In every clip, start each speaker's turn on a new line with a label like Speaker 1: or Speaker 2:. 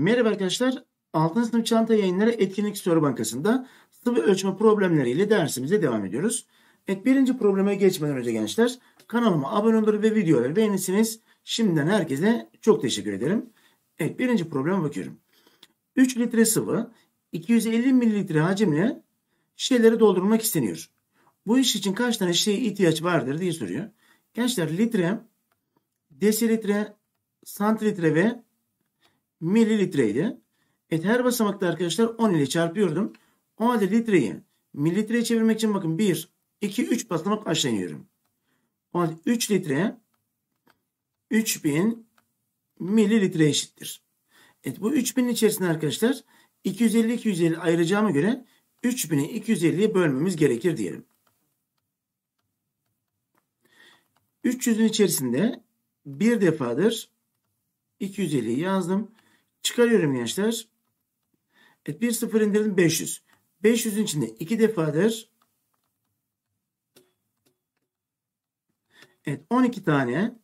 Speaker 1: Merhaba arkadaşlar. Altın sınıf çanta yayınları etkinlik soru bankasında sıvı ölçme problemleriyle dersimize devam ediyoruz. Evet birinci probleme geçmeden önce gençler kanalıma abone olur ve videoları beğenirsiniz. Şimdiden herkese çok teşekkür ederim. Evet birinci probleme bakıyorum. 3 litre sıvı 250 mililitre hacimle şişeleri doldurmak isteniyor. Bu iş için kaç tane şişeye ihtiyaç vardır diye soruyor. Gençler litre, desilitre, santilitre ve mililitreydi. Et her basamakta arkadaşlar 10 ile çarpıyordum. O halde litreyi mililitreye çevirmek için bakın 1, 2, 3 basamak aşağı iniyorum. O halde 3 litre 3000 mililitre eşittir. Evet bu 3000'in içerisinde arkadaşlar 250-250 ayıracağıma göre 3000'i 250'ye bölmemiz gerekir diyelim. 300'ün içerisinde bir defadır 250'yi yazdım. Çıkarıyorum gençler. Evet bir sıfır indirdim 500. 500'ün içinde 2 defadır. Evet 12 tane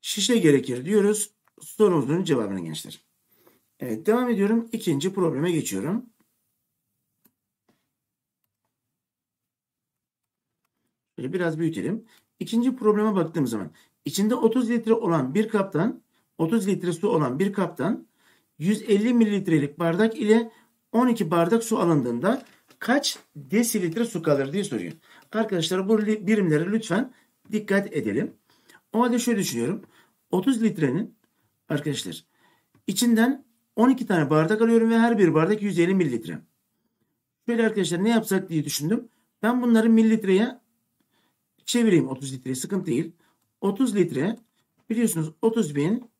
Speaker 1: şişe gerekir diyoruz. Sorumuzun cevabını gençler. Evet devam ediyorum. ikinci probleme geçiyorum. Şöyle biraz büyütelim. İkinci probleme baktığım zaman içinde 30 litre olan bir kaptan 30 litre su olan bir kaptan 150 mililitrelik bardak ile 12 bardak su alındığında kaç desilitre su kalır diye soruyor. Arkadaşlar bu birimlere lütfen dikkat edelim. O halde şöyle düşünüyorum. 30 litrenin arkadaşlar içinden 12 tane bardak alıyorum ve her bir bardak 150 mililitre. Şöyle arkadaşlar ne yapsak diye düşündüm. Ben bunları mililitreye çevireyim 30 litre sıkıntı değil. 30 litre biliyorsunuz 30 bin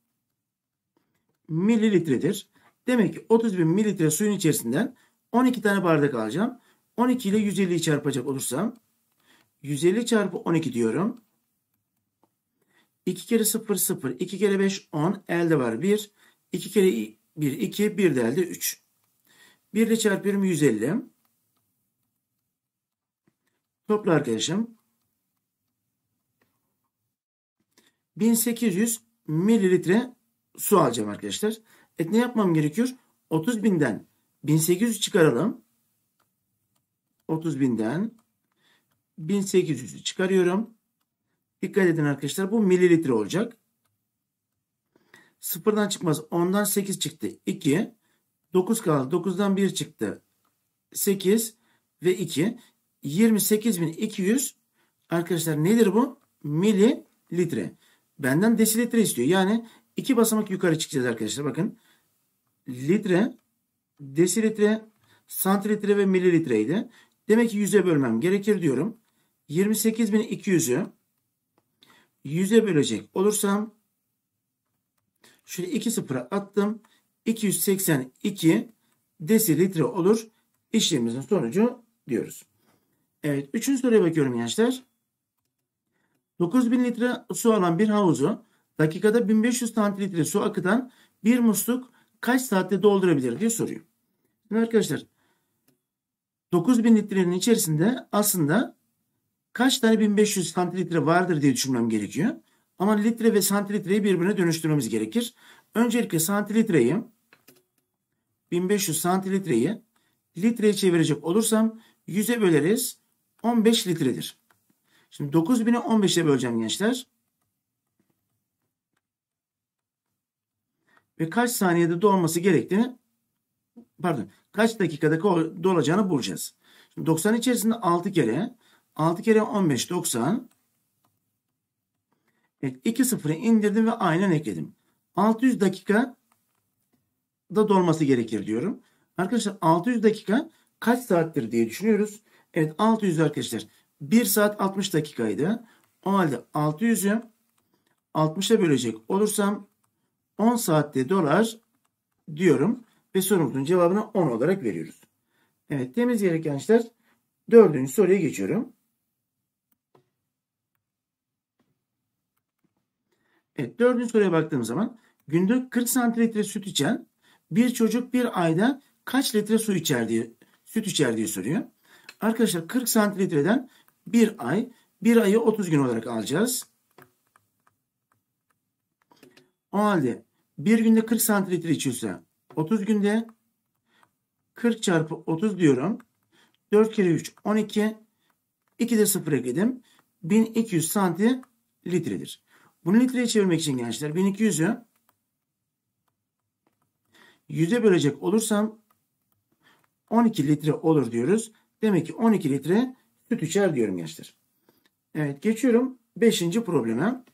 Speaker 1: mililitredir. Demek ki 30 bin mililitre suyun içerisinden 12 tane bardak alacağım. 12 ile 150'yi çarpacak olursam 150 çarpı 12 diyorum. 2 kere 0 0, 2 kere 5 10, elde var 1. 2 kere 1 2, 1 de elde 3. 1 ile çarpıyorum 150. Topla arkadaşım. 1800 mililitre su alacağım arkadaşlar. E ne yapmam gerekiyor? 30 binden 1800 çıkaralım. 30 binden 1800'ü çıkarıyorum. Dikkat edin arkadaşlar bu mililitre olacak. Sıfırdan çıkmaz. 10'dan 8 çıktı. 2. 9 kaldı. 9'dan 1 çıktı. 8 ve 2. 28.200 arkadaşlar nedir bu? Mililitre. Benden desilitre istiyor. Yani İki basamak yukarı çıkacağız arkadaşlar. Bakın litre, desilitre, santilitre ve mililitreydi. Demek ki yüze bölmem gerekir diyorum. 28.200'ü yüze bölecek olursam şöyle iki sıfıra attım. 282 desilitre olur. İşlemimizin sonucu diyoruz. Evet. Üçüncü soruya bakıyorum gençler. 9000 litre su alan bir havuzu dakikada 1500 santilitre su akıtan bir musluk kaç saatte doldurabilir diye soruyor. Şimdi arkadaşlar 9000 litrenin içerisinde aslında kaç tane 1500 santilitre vardır diye düşünmem gerekiyor. Ama litre ve santilitreyi birbirine dönüştürmemiz gerekir. Öncelikle santilitreyi 1500 santilitreyi litreye çevirecek olursam 100'e böleriz 15 litredir. Şimdi 9000'i 15'e böleceğim gençler. ve kaç saniyede dolması gerektiğini pardon kaç dakikada dolacağını bulacağız. Şimdi 90 içerisinde 6 kere 6 kere 15 90 Evet, 2 sıfırı indirdim ve aynen ekledim. 600 dakika da dolması gerekir diyorum. Arkadaşlar 600 dakika kaç saattir diye düşünüyoruz. Evet 600 arkadaşlar 1 saat 60 dakikaydı. O halde 600'ü 60'a bölecek olursam 10 saatte dolar diyorum ve sorumuzun cevabını 10 olarak veriyoruz. Evet temiz gereken dördüncü soruya geçiyorum. Evet dördüncü soruya baktığım zaman günde 40 santilitre süt içen bir çocuk bir ayda kaç litre su içer diye süt içer diye soruyor. Arkadaşlar 40 santilitreden bir ay bir ayı 30 gün olarak alacağız. O halde bir günde 40 santilitre içiyorsa 30 günde 40 çarpı 30 diyorum. 4 kere 3 12. 2 de 0 ekledim. 1200 santilitredir. Bunu litreye çevirmek için gençler 1200'ü 100'e bölecek olursam 12 litre olur diyoruz. Demek ki 12 litre süt içer diyorum gençler. Evet geçiyorum 5. probleme.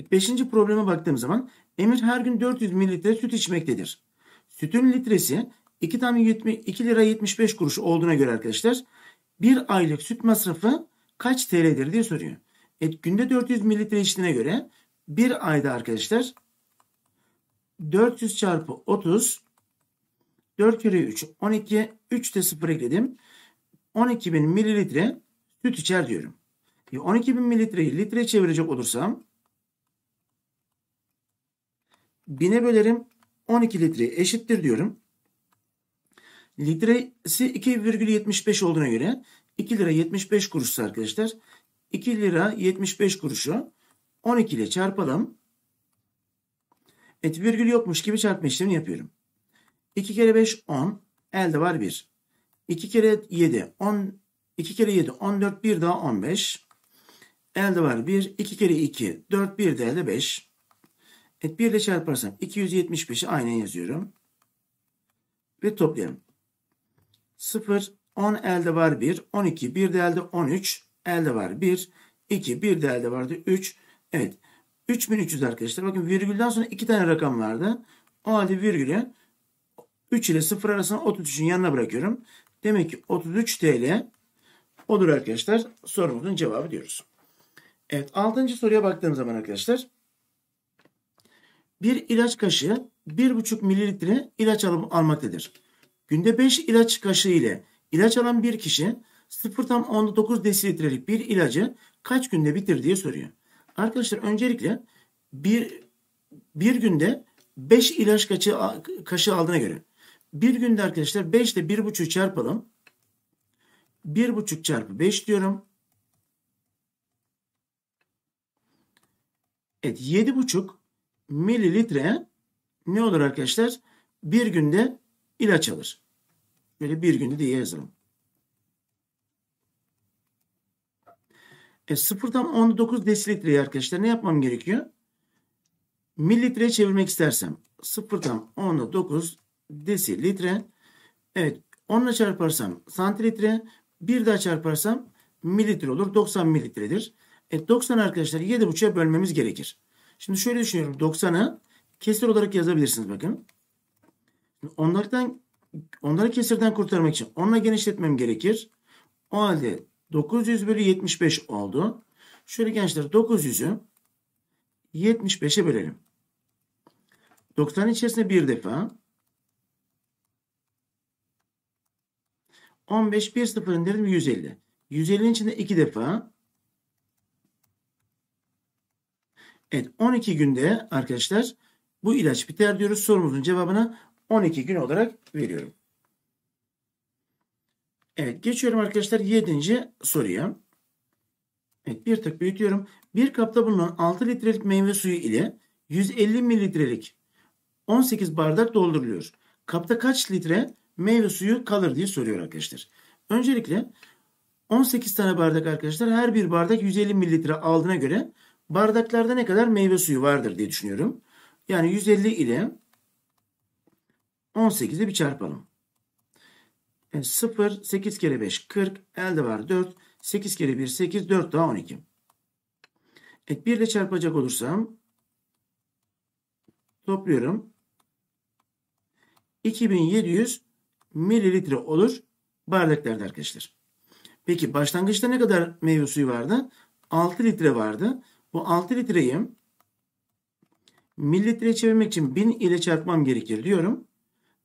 Speaker 1: E, beşinci probleme baktığım zaman Emir her gün 400 mililitre süt içmektedir. Sütün litresi 2, tam 70, 2 lira 75 kuruş olduğuna göre arkadaşlar bir aylık süt masrafı kaç TL'dir diye soruyor. Et günde 400 mililitre içtiğine göre bir ayda arkadaşlar 400 çarpı 30 4 kere 3 12 3 de 0 ekledim. 12.000 mililitre süt içer diyorum. 12.000 e, mililitreyi litre çevirecek olursam 1000'e bölerim 12 litre eşittir diyorum. Litresi 2,75 olduğuna göre 2 lira 75 kuruşsa arkadaşlar 2 lira 75 kuruşu 12 ile çarpalım. Evet virgül yokmuş gibi çarpma işlemini yapıyorum. 2 kere 5 10 elde var 1. 2 kere 7 10 2 kere 7 14 1 daha 15 elde var 1. 2 kere 2 4 1 de elde 5. Evet 1 ile çarparsam 275'i aynen yazıyorum. Ve toplayalım. 0, 10 elde var 1, 12, 1 de elde 13, elde var 1, 2, 1 de elde vardı 3. Evet 3300 arkadaşlar. Bakın virgülden sonra 2 tane rakam vardı. O halde virgülü 3 ile 0 arasında 33'ün yanına bırakıyorum. Demek ki 33 TL odur arkadaşlar. Sorumuzun cevabı diyoruz. Evet 6. soruya baktığım zaman arkadaşlar bir ilaç kaşığı 1,5 mililitre ilaç alıp almaktadır. Günde 5 ilaç kaşığı ile ilaç alan bir kişi 0,19 desilitrelik bir ilacı kaç günde bitir diye soruyor. Arkadaşlar öncelikle bir, bir günde 5 ilaç kaşığı, kaşığı aldığına göre bir günde arkadaşlar 5 ile 1,5'ü çarpalım. 1,5 çarpı 5 diyorum. Evet 7,5 mililitreye ne olur arkadaşlar? Bir günde ilaç alır. Böyle bir günde diye yazalım. E, 0,19 desilitre arkadaşlar ne yapmam gerekiyor? Mililitreye çevirmek istersem 0,19 desilitre evet onunla çarparsam santilitre bir daha çarparsam mililitre olur. 90 mililitredir. E, 90 arkadaşlar 7,5'a bölmemiz gerekir. Şimdi şöyle düşünüyorum. 90'ı kesir olarak yazabilirsiniz bakın. Onlardan onları kesirden kurtarmak için onunla genişletmem gerekir. O halde 900 bölü 75 oldu. Şöyle gençler 900'ü 75'e bölelim. 90 içerisinde bir defa 15 bir sıfır indirdim 150. 150'nin içinde iki defa Evet 12 günde arkadaşlar bu ilaç biter diyoruz. Sorumuzun cevabını 12 gün olarak veriyorum. Evet geçiyorum arkadaşlar 7. soruya. Evet bir tık büyütüyorum. Bir kapta bulunan 6 litrelik meyve suyu ile 150 mililitrelik 18 bardak dolduruluyor. Kapta kaç litre meyve suyu kalır diye soruyor arkadaşlar. Öncelikle 18 tane bardak arkadaşlar her bir bardak 150 mililitre aldığına göre bardaklarda ne kadar meyve suyu vardır diye düşünüyorum. Yani 150 ile 18'i bir çarpalım. Yani 0, 8 kere 5, 40. Elde var 4. 8 kere 1, 8. 4 daha 12. Evet, 1 ile çarpacak olursam topluyorum. 2700 mililitre olur bardaklarda arkadaşlar. Peki başlangıçta ne kadar meyve suyu vardı? 6 litre vardı. Bu 6 litreyi mililitreye çevirmek için 1000 ile çarpmam gerekir diyorum.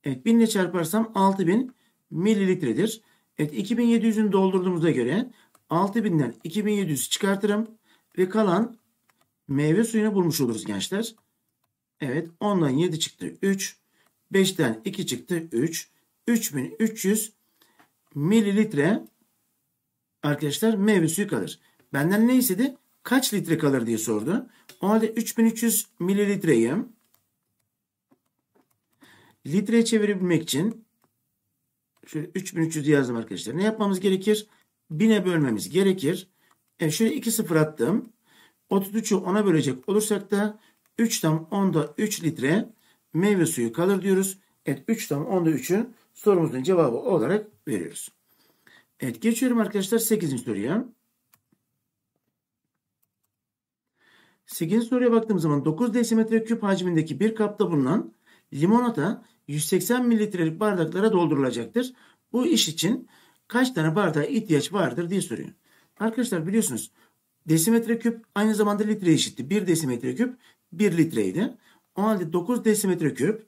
Speaker 1: Evet 1000 ile çarparsam 6000 mililitredir. Evet 2700'ünü doldurduğumuza göre 6000'den 2700 çıkartırım ve kalan meyve suyunu bulmuş oluruz gençler. Evet 10'dan 7 çıktı 3. 5'ten 2 çıktı 3. 3300 mililitre arkadaşlar meyve suyu kalır. Benden ne istedi? kaç litre kalır diye sordu. O halde 3300 mililitreyi litreye çevirebilmek için şöyle 3300 yazdım arkadaşlar. Ne yapmamız gerekir? 1000'e bölmemiz gerekir. E şöyle 2 sıfır attım. 33'ü 10'a bölecek olursak da 3 tam 10'da 3 litre meyve suyu kalır diyoruz. Evet 3 tam 10'da 3'ü sorumuzun cevabı olarak veriyoruz. Evet geçiyorum arkadaşlar 8. soruya. 8. soruya baktığımız zaman 9 desimetre küp hacmindeki bir kapta bulunan limonata 180 mililitrelik bardaklara doldurulacaktır. Bu iş için kaç tane bardağa ihtiyaç vardır diye soruyor. Arkadaşlar biliyorsunuz desimetre küp aynı zamanda litre eşitti. 1 desimetre küp 1 litreydi. O halde 9 desimetre küp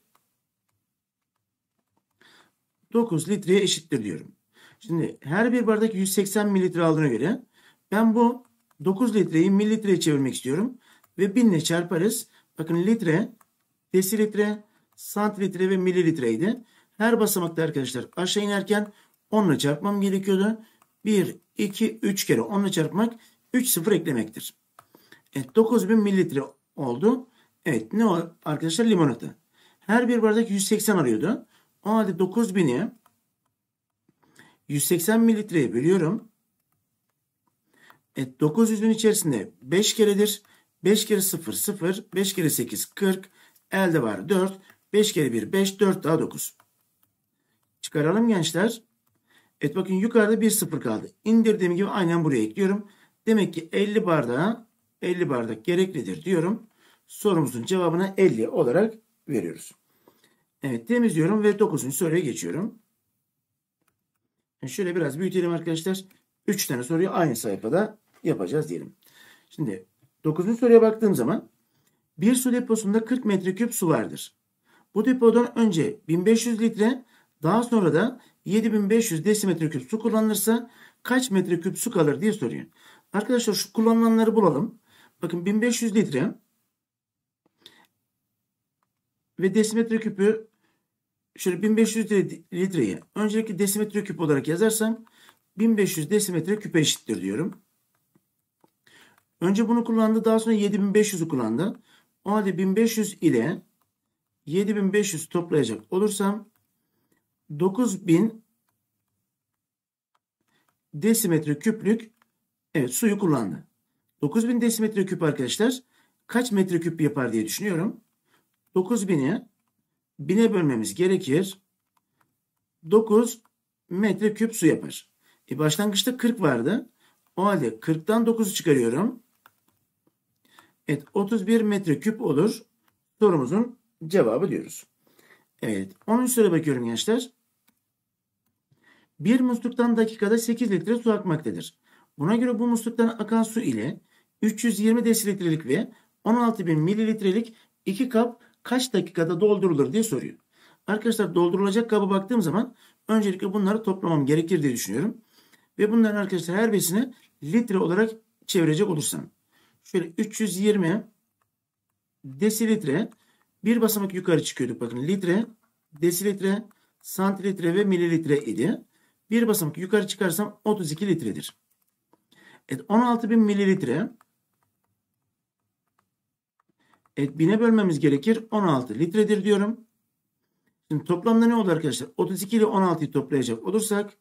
Speaker 1: 9 litreye eşittir diyorum. Şimdi her bir bardak 180 mililitre aldığına göre ben bu 9 litreyi mililitreye çevirmek istiyorum ve binle çarparız. Bakın litre, desilitre, santilitre ve mililitreydi. Her basamakta arkadaşlar aşağı inerken 10 ile çarpmam gerekiyordu. 1, 2, 3 kere 10 ile çarpmak 3 sıfır eklemektir. Evet 9000 mililitre oldu. Evet ne o arkadaşlar limonata. Her bir bardak 180 arıyordu. O halde 9000'i 180 mililitreye bölüyorum. Evet 900'ün içerisinde 5 keredir. 5 kere 0 0. 5 kere 8 40. Elde var 4. 5 kere 1 5. 4 daha 9. Çıkaralım gençler. Evet bakın yukarıda 1 0 kaldı. İndirdiğim gibi aynen buraya ekliyorum. Demek ki 50 bardağa 50 bardak gereklidir diyorum. Sorumuzun cevabına 50 olarak veriyoruz. Evet temizliyorum ve 9. soruya geçiyorum. Şöyle biraz büyütelim arkadaşlar. 3 tane soruyu aynı sayfada yapacağız diyelim. Şimdi 9. soruya baktığım zaman bir su deposunda 40 metreküp su vardır. Bu depodan önce 1500 litre daha sonra da 7500 desimetreküp su kullanılırsa kaç metreküp su kalır diye soruyor. Arkadaşlar şu kullanılanları bulalım. Bakın 1500 litre ve desimetre küpü şöyle 1500 litreyi öncelikle desimetre küp olarak yazarsam 1500 desimetre küpe eşittir diyorum. Önce bunu kullandı daha sonra 7500'ü kullandı. O halde 1500 ile 7500 toplayacak olursam 9000 desimetre küplük evet suyu kullandı. 9000 desimetre küp arkadaşlar kaç metreküp yapar diye düşünüyorum. 9000'i 1000'e bölmemiz gerekir. 9 metreküp su yapar. E başlangıçta 40 vardı. O halde 40'tan 9'u çıkarıyorum. Evet 31 metreküp olur. Sorumuzun cevabı diyoruz. Evet 10. soruya bakıyorum gençler. Bir musluktan dakikada 8 litre su akmaktadır. Buna göre bu musluktan akan su ile 320 desilitrelik ve 16.000 mililitrelik iki kap kaç dakikada doldurulur diye soruyor. Arkadaşlar doldurulacak kaba baktığım zaman öncelikle bunları toplamam gerekir diye düşünüyorum. Ve bunların arkadaşlar her birisini litre olarak çevirecek olursam şöyle 320 desilitre bir basamak yukarı çıkıyorduk. Bakın litre, desilitre, santilitre ve mililitre idi. Bir basamak yukarı çıkarsam 32 litredir. Evet 16.000 mililitre. Evet bine bölmemiz gerekir. 16 litredir diyorum. Şimdi toplamda ne oldu arkadaşlar? 32 ile 16'yı toplayacak olursak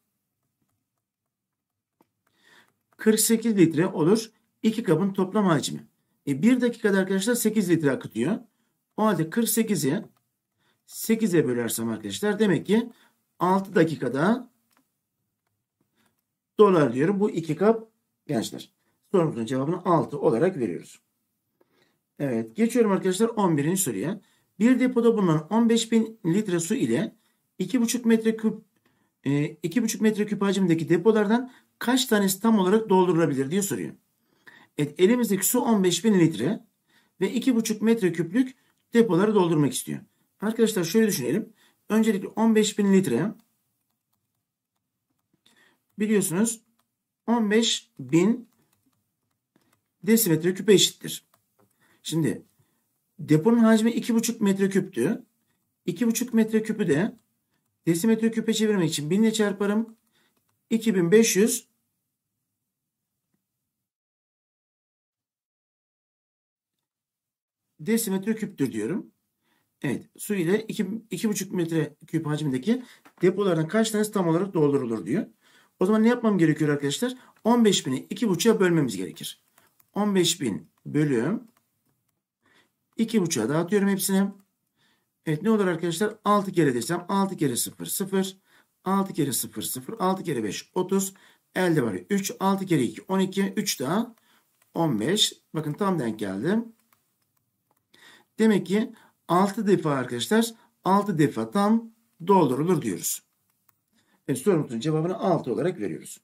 Speaker 1: 48 litre olur. 2 kabın toplam hacmi. E, 1 dakikada arkadaşlar 8 litre akıtıyor. O halde 48'i 8'e bölersem arkadaşlar demek ki 6 dakikada dolar diyorum. Bu 2 kap gençler. Sorumuzun cevabını 6 olarak veriyoruz. Evet geçiyorum arkadaşlar 11. soruya. Bir depoda bulunan 15 bin litre su ile 2,5 metreküp 2,5 küp hacimdeki depolardan kaç tanesi tam olarak doldurulabilir diye soruyor. Evet, elimizdeki su 15 bin litre ve 2,5 metreküplük depoları doldurmak istiyor. Arkadaşlar şöyle düşünelim. Öncelikle 15 bin litre biliyorsunuz 15 bin desimetre küpe eşittir. Şimdi deponun hacmi 2,5 metreküptü. 2,5 metreküpü de desimetre küpe çevirmek için 1000 ile çarparım. 2500 desimetre küptür diyorum. Evet su ile 2,5 metre küp hacmindeki depolardan kaç tanesi tam olarak doldurulur diyor. O zaman ne yapmam gerekiyor arkadaşlar? 15.000'i 2,5'a bölmemiz gerekir. 15.000 bölüm 2,5'a dağıtıyorum hepsini. Evet ne olur arkadaşlar? 6 kere desem 6 kere 0 0 6 kere 0 0 6 kere 5 30 elde var 3 6 kere 2 12 3 daha 15 bakın tam denk geldim. Demek ki 6 defa arkadaşlar 6 defa tam doldurulur diyoruz. Yani sorumuzun cevabını 6 olarak veriyoruz.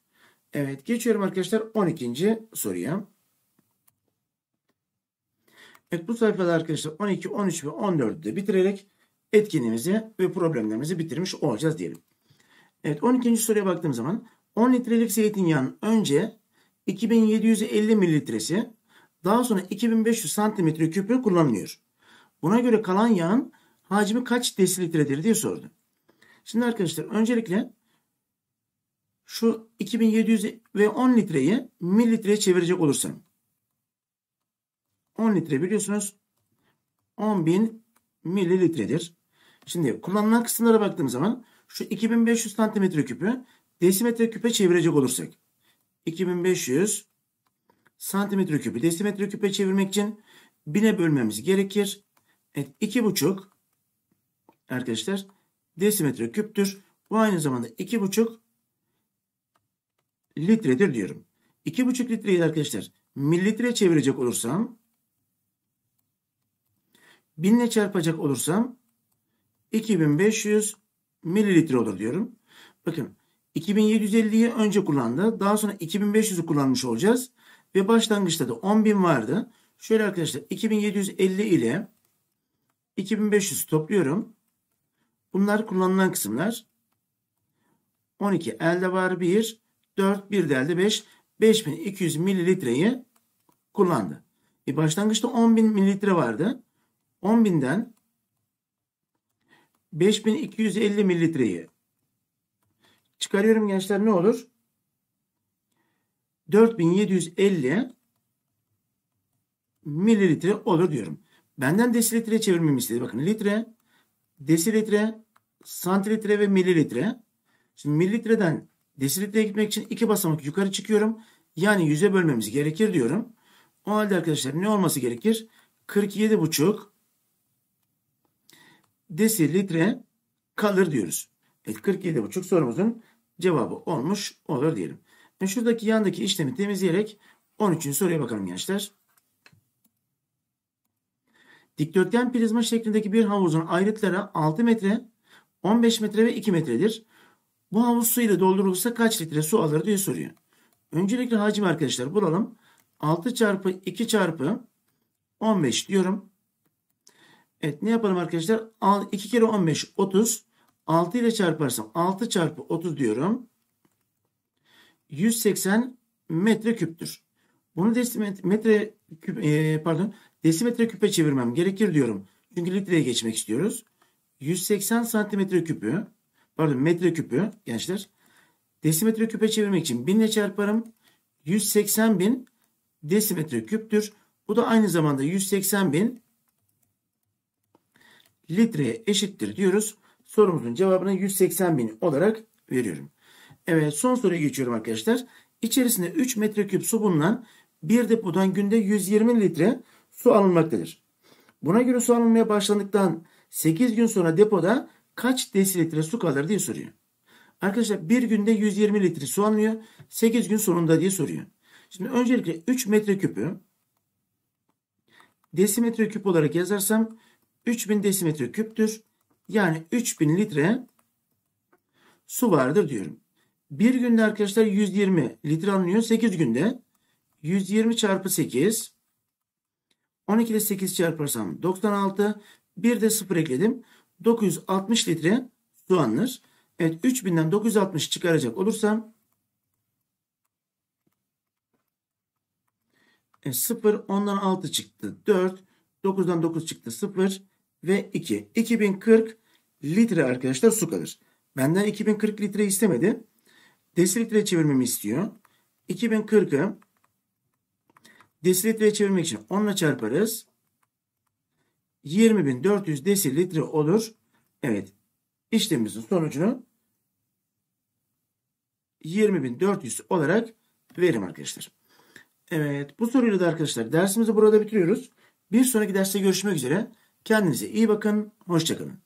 Speaker 1: Evet geçiyorum arkadaşlar 12. soruya. Evet bu sayfada arkadaşlar 12, 13 ve 14'ü de bitirerek etkinliğimizi ve problemlerimizi bitirmiş olacağız diyelim. Evet 12. soruya baktığım zaman 10 litrelik zeytinyağının önce 2750 mililitresi daha sonra 2500 santimetre küpü kullanılıyor. Buna göre kalan yağın hacmi kaç desilitredir diye sordu. Şimdi arkadaşlar öncelikle şu 2700 ve 10 litreyi mililitreye çevirecek olursam 10 litre biliyorsunuz 10.000 mililitredir. Şimdi kullanılan kısımlara baktığım zaman şu 2500 santimetre küpü desimetre küpe çevirecek olursak 2500 santimetre küpü desimetre küpe çevirmek için 1000'e bölmemiz gerekir. Evet, iki buçuk arkadaşlar desimetre küptür. Bu aynı zamanda iki buçuk litredir diyorum. İki buçuk litreyi arkadaşlar mililitre çevirecek olursam binle çarpacak olursam 2500 mililitre olur diyorum. Bakın 2750'yi önce kullandı. Daha sonra 2500'ü kullanmış olacağız. Ve başlangıçta da 10.000 vardı. Şöyle arkadaşlar 2750 ile 2500 topluyorum. Bunlar kullanılan kısımlar. 12 elde var 1, 4, 1 de elde 5. 5200 mililitreyi kullandı. E başlangıçta 10.000 mililitre vardı. 10.000'den 5250 mililitreyi çıkarıyorum gençler ne olur? 4750 mililitre olur diyorum. Benden desilitre çevirmemi istedi. Bakın litre, desilitre, santilitre ve mililitre. Şimdi mililitreden desilitreye gitmek için iki basamak yukarı çıkıyorum. Yani yüze bölmemiz gerekir diyorum. O halde arkadaşlar ne olması gerekir? 47,5 desilitre kalır diyoruz. Evet 47,5 sorumuzun cevabı olmuş olur diyelim. E, şuradaki yandaki işlemi temizleyerek 13. soruya bakalım gençler. Dikdörtgen prizma şeklindeki bir havuzun ayrıtları 6 metre, 15 metre ve 2 metredir. Bu havuz suyla doldurulursa kaç litre su alır diye soruyor. Öncelikle hacim arkadaşlar bulalım. 6 çarpı 2 çarpı 15 diyorum. Evet ne yapalım arkadaşlar? 2 kere 15 30. 6 ile çarparsam 6 çarpı 30 diyorum. 180 metre küptür. Bunu metre küp, e, pardon desimetre küpe çevirmem gerekir diyorum. Çünkü litreye geçmek istiyoruz. 180 santimetre küpü pardon metre küpü gençler desimetre küpe çevirmek için binle çarparım. 180 bin desimetre küptür. Bu da aynı zamanda 180 bin litreye eşittir diyoruz. Sorumuzun cevabını 180 bin olarak veriyorum. Evet son soruya geçiyorum arkadaşlar. İçerisinde 3 metreküp su bulunan bir depodan günde 120 litre su alınmaktadır. Buna göre su alınmaya başlandıktan 8 gün sonra depoda kaç desilitre su kalır diye soruyor. Arkadaşlar bir günde 120 litre su alınıyor. 8 gün sonunda diye soruyor. Şimdi öncelikle 3 metreküpü desimetre küp olarak yazarsam 3000 desimetre küptür. Yani 3000 litre su vardır diyorum. Bir günde arkadaşlar 120 litre alınıyor. 8 günde 120 çarpı 8. 12 ile 8 çarparsam 96. Bir de 0 ekledim. 960 litre su alınır. Evet 3000'den 960 çıkaracak olursam e, 0 ondan 6 çıktı 4 9'dan 9 çıktı 0 ve 2 2040 litre arkadaşlar su kalır. Benden 2040 litre istemedi. Desilitre çevirmemi istiyor. 2040'ı desilitreye çevirmek için 10 ile çarparız. 20.400 desilitre olur. Evet. İşlemimizin sonucunu 20.400 olarak verim arkadaşlar. Evet bu soruyla da arkadaşlar dersimizi burada bitiriyoruz. Bir sonraki derste görüşmek üzere. Kendinize iyi bakın. Hoşçakalın.